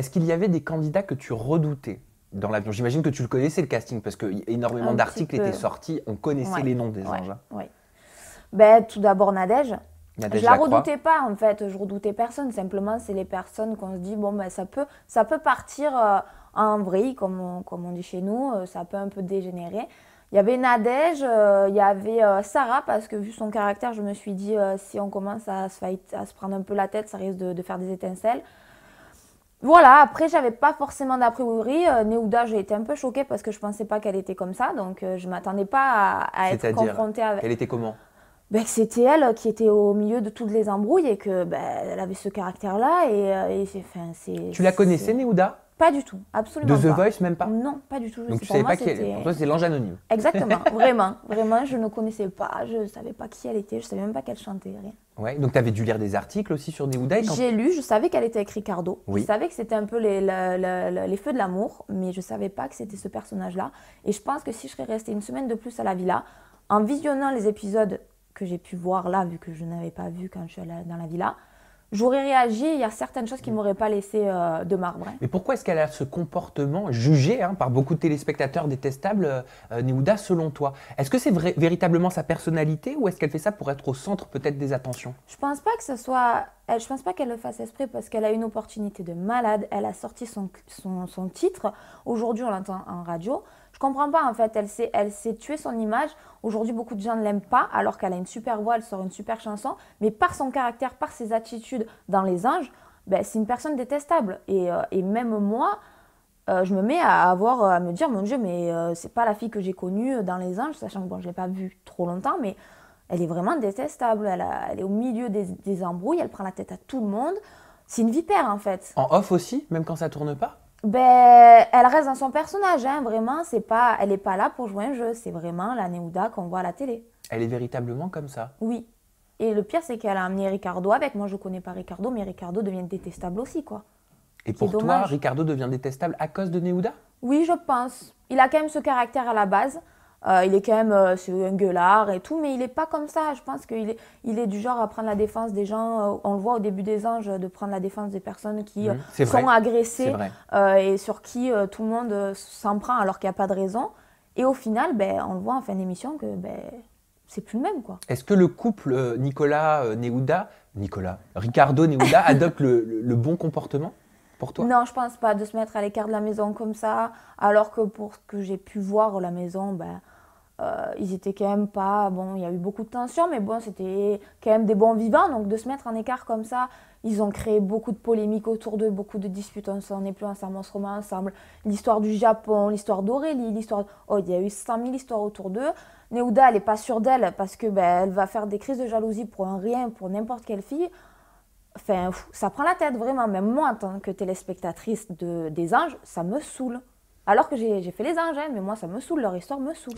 Est-ce qu'il y avait des candidats que tu redoutais dans l'avion J'imagine que tu le connaissais le casting parce qu'énormément énormément d'articles étaient sortis, on connaissait les noms des anges. Ben, tout d'abord Nadège. Je la redoutais pas en fait, je redoutais personne. Simplement, c'est les personnes qu'on se dit bon ben ça peut, ça peut partir euh, en vrille comme on, dit chez nous, euh, ça peut un peu dégénérer. Il y avait Nadège, euh, il y avait Sarah parce que vu son caractère, je me suis dit si on commence à se, à se prendre un peu la tête, ça risque de faire des étincelles voilà, après, j'avais pas forcément d'a priori. Euh, Néouda, j'ai été un peu choquée parce que je pensais pas qu'elle était comme ça. Donc, je euh, je m'attendais pas à, être confrontée avec. Elle était comment ben, C'était elle qui était au milieu de toutes les embrouilles et que ben, elle avait ce caractère-là. Et, euh, et enfin, Tu la connaissais, Néouda pas du tout, absolument pas. De The Voice, même pas Non, pas du tout. Je Donc pas qui elle Pour toi, c'est l'ange anonyme. Exactement, vraiment. Vraiment, je ne connaissais pas, je ne savais pas qui elle était, je ne savais même pas qu'elle chantait, rien. Ouais, donc tu avais dû lire des articles aussi sur et quand... J'ai lu, je savais qu'elle était avec Ricardo. Oui. Je savais que c'était un peu les, feux de l'amour, mais je ne savais pas que c'était ce personnage-là. Et je pense que si je serais restée une semaine de plus à la villa, en visionnant les épisodes que j'ai pu voir là, vu que je n'avais pas vu quand je suis allée dans la villa, j'aurais réagi, il y a certaines choses qui ne m'auraient pas laissé euh, de marbre. Hein. Mais pourquoi est-ce qu'elle a ce comportement jugé hein, par beaucoup de téléspectateurs détestables, euh, euh, Néouda, selon toi Est-ce que c'est véritablement sa personnalité ou est-ce qu'elle fait ça pour être au centre peut-être des attentions Je pense pas que ce soit je je pense pas qu'elle le fasse esprit parce qu'elle a une opportunité de malade. Elle a sorti son, son, titre. Aujourd'hui, on l'entend en radio. Je ne comprends pas en fait. Elle s'est, elle s'est tuée son image. Aujourd'hui, beaucoup de gens ne l'aiment pas alors qu'elle a une super voix, elle sort une super chanson. Mais par son caractère, par ses attitudes dans Les Anges, ben, c'est une personne détestable. Et, euh, même moi, euh, je me mets à avoir à me dire mon Dieu, mais euh, c'est pas la fille que j'ai connue dans Les Anges, sachant que bon, je l'ai pas vue trop longtemps, mais elle est vraiment détestable. Elle, est au milieu des, embrouilles, elle prend la tête à tout le monde. C'est une vipère en fait. En off aussi, même quand ça tourne pas ben, elle reste dans son personnage, hein, vraiment. C'est pas, elle n'est pas là pour jouer un jeu. C'est vraiment la Néouda qu'on voit à la télé. Elle est véritablement comme ça. Oui. Et le pire, c'est qu'elle a amené Ricardo avec. Moi, je ne connais pas Ricardo, mais Ricardo devient détestable aussi, quoi. Et pour toi, Ricardo devient détestable à cause de Néouda Oui, je pense. Il a quand même ce caractère à la base. Euh, il est quand même euh, un gueulard et tout, mais il n'est pas comme ça. Je pense qu'il est, il est du genre à prendre la défense des gens. Euh, on le voit au début des anges, de prendre la défense des personnes qui mhm. sont agressées et sur qui tout le monde s'en prend alors qu'il n'y a pas de raison. Et au final, ben, on le voit en fin d'émission que ben, c'est plus le même. quoi. Est-ce que le couple Nicolas-Néouda, Nicolas, néouda nicolas ricardo Neouda adopte le, le bon comportement pour toi. Non, je pense pas de se mettre à l'écart de la maison comme ça, alors que pour ce que j'ai pu voir la maison, ben, euh, ils étaient quand même pas. Bon, il y a eu beaucoup de tensions, mais bon, c'était quand même des bons vivants. Donc de se mettre en écart comme ça, ils ont créé beaucoup de polémiques autour d'eux, beaucoup de disputes. On s'en est plus ensemble, on se remet ensemble. L'histoire du Japon, l'histoire d'Aurélie, l'histoire. Oh, il y a eu 100 000 histoires autour d'eux. Neouda, elle n'est pas sûre d'elle parce que ben, elle va faire des crises de jalousie pour un rien, pour n'importe quelle fille. Enfin, ça prend la tête vraiment. Même moi, en tant que téléspectatrice de, des anges, ça me saoule. Alors que j'ai fait les ingènes, mais moi ça me saoule, leur histoire me saoule.